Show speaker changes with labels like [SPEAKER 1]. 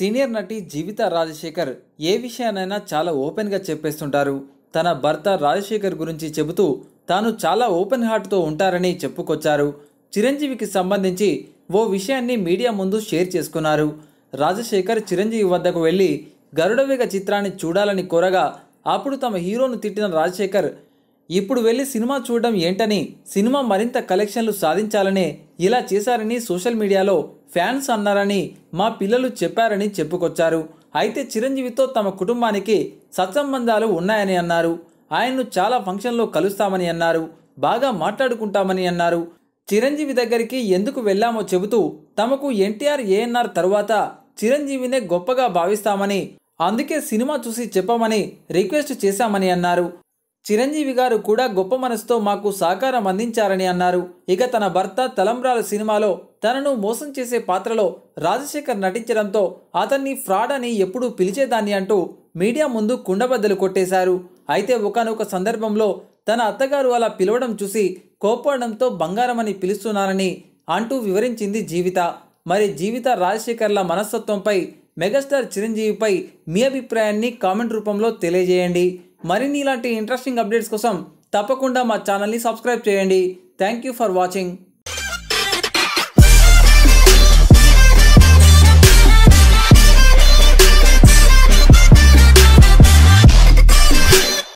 [SPEAKER 1] senior నటి జీవిత రాజశేఖర్ ఏ విషయానైనా చాలా ఓపెన్గా చెప్పేస్తుంటారు తన భర్త రాజశేఖర్ గురించి చెబుతూ తాను చాలా ఓపెన్ హార్ట్తో ఉంటారని చెప్పుకొచ్చారు చిరంజీవికి సంబంధించి ఓ విషయాన్ని మీడియా ముందు షేర్ చేసుకున్నారు రాజశేఖర్ చిరంజీవి వద్దకు వెళ్ళి గరుడవేగ చిత్రాన్ని చూడాలని కోరగా అప్పుడు తమ హీరోను తిట్టిన రాజశేఖర్ ఇప్పుడు వెళ్ళి సినిమా చూడడం ఏంటని సినిమా మరింత కలెక్షన్లు సాధించాలనే ఇలా చేశారని సోషల్ మీడియాలో ఫ్యాన్స్ అన్నారని మా పిల్లలు చెప్పారని చెప్పుకొచ్చారు అయితే చిరంజీవితో తమ కుటుంబానికి సత్సంబంధాలు ఉన్నాయని అన్నారు ఆయన్ను చాలా ఫంక్షన్లో కలుస్తామని అన్నారు బాగా మాట్లాడుకుంటామని అన్నారు చిరంజీవి దగ్గరికి ఎందుకు వెళ్ళామో చెబుతూ తమకు ఎన్టీఆర్ ఏఎన్ఆర్ తరువాత చిరంజీవినే గొప్పగా భావిస్తామని అందుకే సినిమా చూసి చెప్పమని రిక్వెస్ట్ చేశామని అన్నారు చిరంజీవి గారు కూడా గొప్ప మనసుతో మాకు సహకారం అందించారని అన్నారు ఇక తన భర్త తలంబ్రాల సినిమాలో తనను మోసం చేసే పాత్రలో రాజశేఖర్ నటించడంతో అతన్ని ఫ్రాడ్ అని ఎప్పుడూ పిలిచేదాన్ని అంటూ మీడియా ముందు కుండబద్దలు కొట్టేశారు అయితే ఒకనొక సందర్భంలో తన అత్తగారు అలా పిలవడం చూసి కోపడంతో బంగారమని పిలుస్తున్నానని అంటూ వివరించింది జీవిత మరి జీవిత రాజశేఖర్ల మనస్తత్వంపై మెగాస్టార్ చిరంజీవిపై మీ అభిప్రాయాన్ని కామెంట్ రూపంలో తెలియజేయండి మరిన్ని ఇలాంటి ఇంట్రెస్టింగ్ అప్డేట్స్ కోసం తప్పకుండా మా ఛానల్ని సబ్స్క్రైబ్ చేయండి థ్యాంక్ యూ ఫర్ వాచింగ్